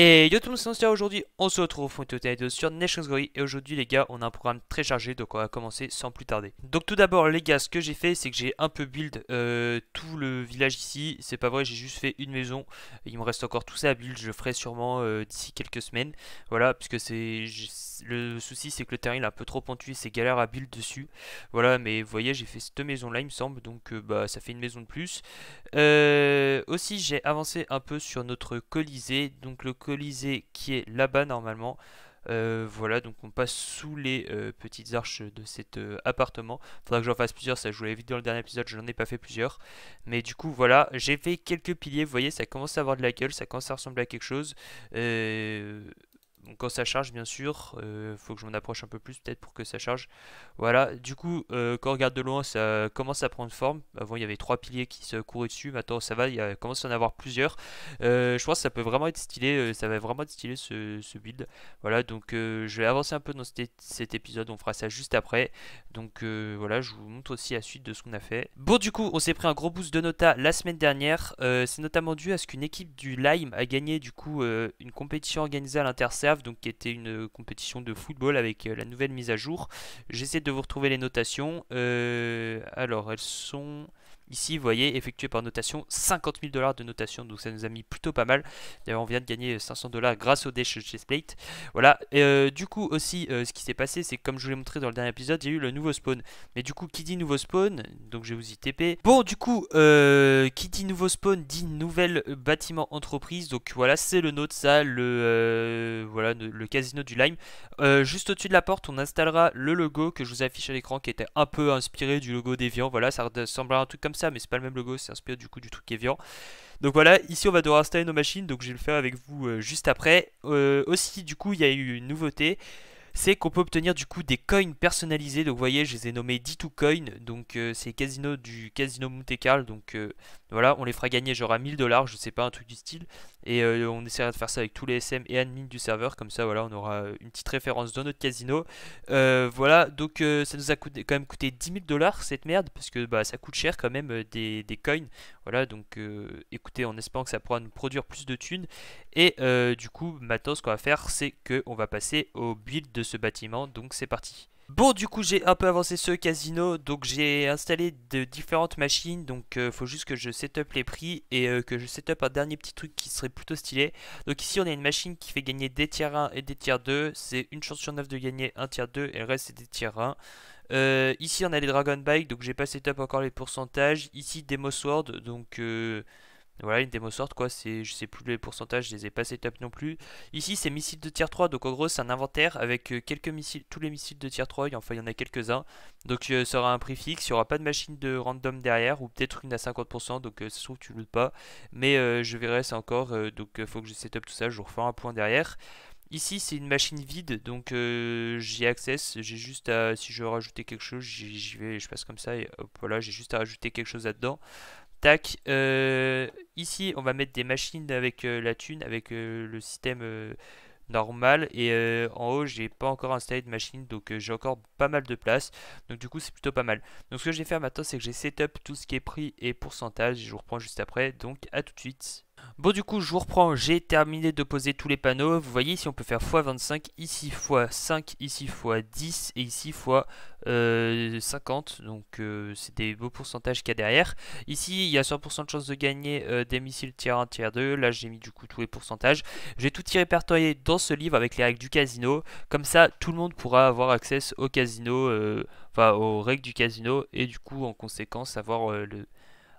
Et yo tout le monde, c'est aujourd'hui, on se retrouve pour une totale vidéo sur Nations Glory et aujourd'hui les gars, on a un programme très chargé donc on va commencer sans plus tarder. Donc tout d'abord les gars, ce que j'ai fait c'est que j'ai un peu build euh, tout le village ici, c'est pas vrai, j'ai juste fait une maison, il me reste encore tout ça à build, je le ferai sûrement euh, d'ici quelques semaines, voilà, puisque c'est le souci c'est que le terrain il est un peu trop pentu, c'est galère à build dessus, voilà, mais vous voyez j'ai fait cette maison là il me semble, donc euh, bah ça fait une maison de plus. Euh aussi j'ai avancé un peu sur notre colisée, donc le colisée qui est là-bas normalement. Euh, voilà, donc on passe sous les euh, petites arches de cet euh, appartement. Faudra que j'en fasse plusieurs, ça je vous l'avais dans le dernier épisode, je n'en ai pas fait plusieurs. Mais du coup, voilà, j'ai fait quelques piliers, vous voyez, ça commence à avoir de la gueule, ça commence à ressembler à quelque chose quand ça charge bien sûr, euh, faut que je m'en approche un peu plus peut-être pour que ça charge. Voilà, du coup euh, quand on regarde de loin ça commence à prendre forme. Avant il y avait trois piliers qui se couraient dessus, maintenant ça va, il commence à en avoir plusieurs. Euh, je pense que ça peut vraiment être stylé, ça va vraiment être stylé ce, build. Voilà donc je vais avancer un peu dans cet, épisode, on fera ça juste après. Donc voilà je vous montre aussi la suite de ce qu'on a fait. Bon du coup on s'est pris un gros boost de Nota la semaine dernière. C'est notamment dû à ce qu'une équipe du Lime a gagné du coup une compétition organisée à l'Intercept donc, qui était une euh, compétition de football avec euh, la nouvelle mise à jour. J'essaie de vous retrouver les notations. Euh, alors, elles sont... Ici, vous voyez, effectué par notation, 50 000 dollars de notation, donc ça nous a mis plutôt pas mal. D'ailleurs, on vient de gagner 500 euh, dollars grâce au Dash Chestplate. Voilà, et, euh, du coup aussi, euh, ce qui s'est passé, c'est comme je vous l'ai montré dans le dernier épisode, il y a eu le nouveau spawn. Mais du coup, qui dit nouveau spawn, donc je vais vous y TP. Bon, du coup, qui dit nouveau spawn, dit nouvelle bâtiment entreprise. Donc voilà, c'est le nôtre, ça, le, voilà, le casino du Lime. juste au-dessus de la porte, on installera le logo que je vous affiche à l'écran, qui était un peu inspiré du logo d'Evian. Voilà, ça ressemblera un truc comme ça mais c'est pas le même logo, c'est inspiré du coup du truc Evian. Donc voilà, ici on va devoir installer nos machines, donc je vais le faire avec vous euh, juste après. Euh, aussi, du coup, il y a eu une nouveauté c'est qu'on peut obtenir du coup des coins personnalisés. Donc vous voyez, je les ai nommés D2 Coin, donc euh, c'est casino du casino Monte Carlo. Donc euh, voilà, on les fera gagner genre à 1000 dollars, je sais pas, un truc du style. Et euh, on essaiera de faire ça avec tous les SM et admin du serveur, comme ça voilà, on aura une petite référence dans notre casino. voilà, donc ça nous a quand même coûté 10 000 dollars cette merde, parce que bah, ça coûte cher quand même des, coins. Voilà, donc écoutez, en espérant que ça pourra nous produire plus de thunes. Et du coup, maintenant ce qu'on va faire, c'est qu'on va passer au build de ce bâtiment, donc c'est parti. Bon du coup j'ai un peu avancé ce casino, donc j'ai installé de différentes machines, donc euh, faut juste que je setup les prix et euh, que je setup un dernier petit truc qui serait plutôt stylé. Donc ici on a une machine qui fait gagner des tiers 1 et des tiers 2, c'est une chance sur 9 de gagner un tiers 2 et le reste c'est des tiers 1. Euh, ici on a les Dragon Bike, donc j'ai pas setup encore les pourcentages. Ici Demo Sword, donc voilà, une démo sorte quoi, c'est, je sais plus les pourcentages, je les ai pas setup non plus. Ici c'est missiles de tier 3, donc en gros c'est un inventaire avec euh, quelques missiles, tous les missiles de tier 3, enfin il y en a quelques-uns. Donc euh, ça aura un prix fixe, il n'y aura pas de machine de random derrière, ou peut-être une à 50%, donc euh, ça se trouve tu lootes pas. Mais je verrai ça encore, donc faut que je setup tout ça, je refais un point derrière. Ici c'est une machine vide donc j'ai accès j'ai juste à si je veux rajouter quelque chose, j'y vais, je passe comme ça et voilà, j'ai juste à rajouter quelque chose là-dedans. Tac. Euh, ici, on va mettre des machines avec euh, la thune, avec euh, le système normal. Et en haut, j'ai pas encore installé de machine, donc j'ai encore pas mal de place. Donc du coup, c'est plutôt pas mal. Donc ce que je vais faire maintenant, c'est que j'ai setup tout ce qui est prix et pourcentage. Je vous reprends juste après. Donc à tout de suite. Bon du coup je vous reprends, j'ai terminé de poser tous les panneaux, vous voyez ici on peut faire x25, ici x5, ici x10 et ici x50, euh, donc euh, c'est des beaux pourcentages qu'il y a derrière. Ici il y a 100% de chance de gagner euh, des missiles tier 1, tiers 2, là j'ai mis du coup tous les pourcentages. J'ai tout y répertorié dans ce livre avec les règles du casino, comme ça tout le monde pourra avoir accès au casino, enfin aux règles du casino et du coup en conséquence avoir le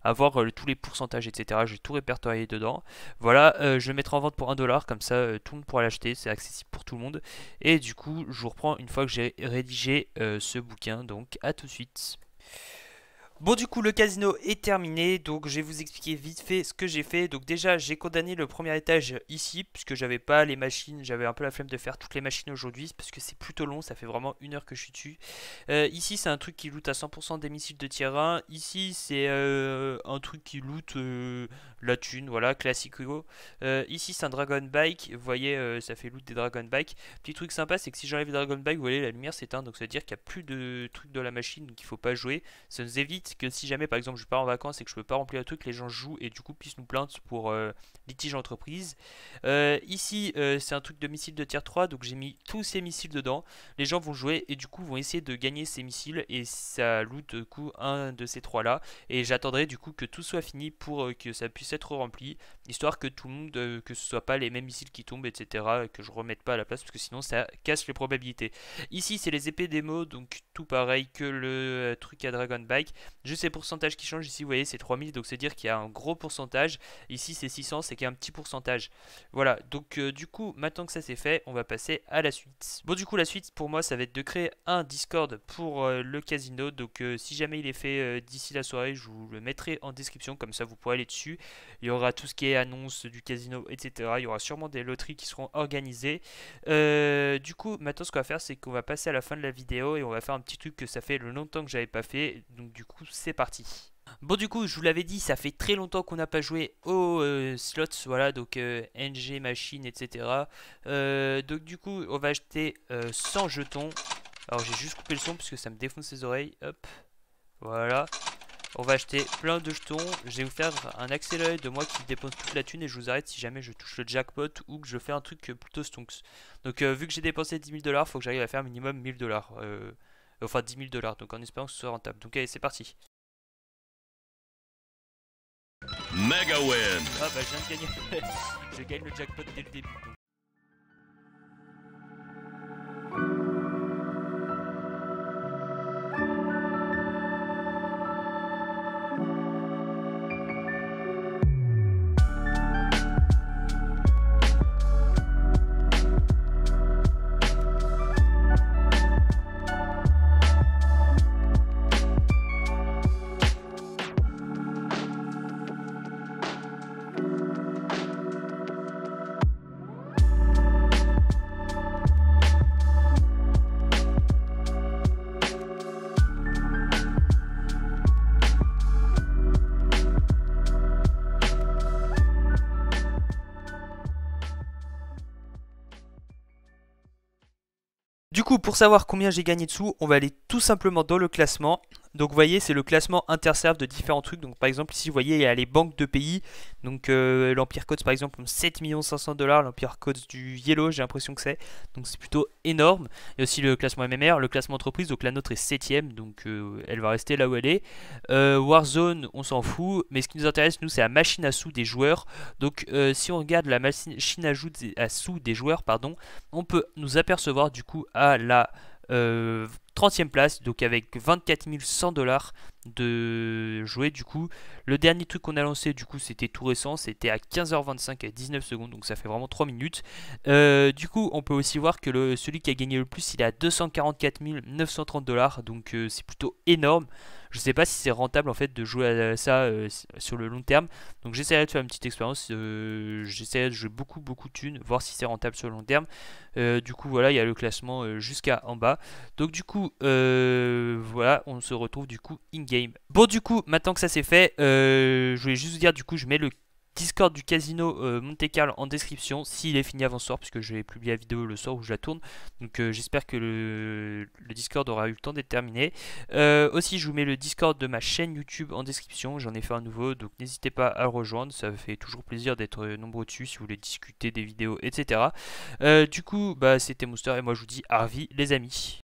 avoir euh, tous les pourcentages, etc. j'ai tout répertorié dedans. Voilà, euh, je vais mettre en vente pour 1$, comme ça euh, tout le monde pourra l'acheter, c'est accessible pour tout le monde. Et du coup, je vous reprends une fois que j'ai rédigé ce bouquin, donc à tout de suite. Bon du coup le casino est terminé donc je vais vous expliquer vite fait ce que j'ai fait donc déjà j'ai condamné le premier étage ici puisque j'avais pas les machines j'avais un peu la flemme de faire toutes les machines aujourd'hui parce que c'est plutôt long ça fait vraiment une heure que je suis dessus euh, ici c'est un truc qui loot à 100% des missiles de tir 1 ici c'est euh, un truc qui loot euh, la thune, voilà, classique euh, ici, c'est un Dragon Bike, vous voyez, euh, ça fait loot des Dragon Bike. Petit truc sympa, c'est que si j'enlève le Dragon Bike, vous voyez, la lumière s'éteint, donc ça veut dire qu'il n'y a plus de trucs de la machine, qu'il ne faut pas jouer. Ça nous évite que si jamais, par exemple, je pars en vacances et que je ne peux pas remplir le truc, les gens jouent et du coup puissent nous plaindre pour euh, litige entreprise. ici, c'est un truc de missile de tier 3, donc j'ai mis tous ces missiles dedans. Les gens vont jouer et du coup vont essayer de gagner ces missiles et ça loot du coup un de ces trois là. Et j'attendrai du coup que tout soit fini pour que ça puisse être rempli, histoire que tout le monde, euh, que ce soit pas les mêmes missiles qui tombent, etc., que je remette pas à la place, parce que sinon ça casse les probabilités. Ici, c'est les épées démo, donc tout pareil que le euh, truc à Dragon Bike. Juste les pourcentages qui changent, ici, vous voyez, c'est 3000, donc c'est dire qu'il y a un gros pourcentage. Ici, c'est 600, c'est qu'il y a un petit pourcentage. Voilà, donc euh, du coup, maintenant que ça c'est fait, on va passer à la suite. Bon, du coup, la suite, pour moi, ça va être de créer un Discord pour le casino, donc si jamais il est fait d'ici la soirée, je vous le mettrai en description, comme ça vous pourrez aller dessus il y aura tout ce qui est annonce du casino, etc. Il y aura sûrement des loteries qui seront organisées. Euh, du coup, maintenant, ce qu'on va faire, c'est qu'on va passer à la fin de la vidéo et on va faire un petit truc que ça fait longtemps que j'avais pas fait. Donc, du coup, c'est parti. Bon du coup je vous l'avais dit ça fait très longtemps qu'on n'a pas joué aux euh, slots voilà donc euh, NG machine etc donc du coup on va acheter 100 jetons alors j'ai juste coupé le son parce que ça me défonce les oreilles hop voilà on va acheter plein de jetons. Je vais vous faire un accéléré de moi qui dépense toute la thune et je vous arrête si jamais je touche le jackpot ou que je fais un truc euh, plutôt stonks. Donc euh, vu que j'ai dépensé 10 000 dollars, faut que j'arrive à faire minimum 1000 dollars. Euh, enfin 10 000 dollars, donc en espérant que ce soit rentable. Donc allez, c'est parti. Mega win. Ah bah je viens de gagner. gagne le jackpot dès le début. Du coup, pour savoir combien j'ai gagné de sous, on va aller tout simplement dans le classement donc vous voyez, c'est le classement interserve de différents trucs. Donc par exemple, ici, vous voyez, il y a les banques de pays. Donc euh, l'Empire Codes, par exemple, 7 500 dollars. L'Empire Codes du Yellow, j'ai l'impression que c'est. Donc c'est plutôt énorme. Il y a aussi le classement MMR, le classement entreprise. Donc la nôtre est 7ème. Donc euh, elle va rester là où elle est. Euh, Warzone, on s'en fout. Mais ce qui nous intéresse, nous, c'est la machine à sous des joueurs. Donc si on regarde la machine à, à sous des joueurs, pardon, on peut nous apercevoir du coup à la... 30ème place, donc avec 24 100 dollars de jouer du coup. Le dernier truc qu'on a lancé du coup c'était tout récent, c'était à 15h25 et 19 secondes, donc ça fait vraiment 3 minutes. Euh, du coup on peut aussi voir que celui qui a gagné le plus il est à 244 930 dollars, donc euh, c'est plutôt énorme. Je sais pas si c'est rentable en fait de jouer à ça euh, sur le long terme, donc j'essaierai de faire une petite expérience, j'essaierai de jouer beaucoup beaucoup de thunes, voir si c'est rentable sur le long terme. du coup voilà il y a le classement jusqu'à en bas. Donc du coup euh, voilà, on se retrouve du coup in-game. Bon, du coup, maintenant que ça c'est fait, euh, je voulais juste vous dire, du coup, je mets le Discord du casino euh, Monte Carlo en description s'il est fini avant soir puisque je vais publier la vidéo le soir où je la tourne donc j'espère que le, Discord aura eu le temps d'être terminé aussi je vous mets le Discord de ma chaîne YouTube en description j'en ai fait un nouveau donc n'hésitez pas à le rejoindre ça fait toujours plaisir d'être nombreux dessus si vous voulez discuter des vidéos etc du coup bah c'était Monster et moi je vous dis Harvey les amis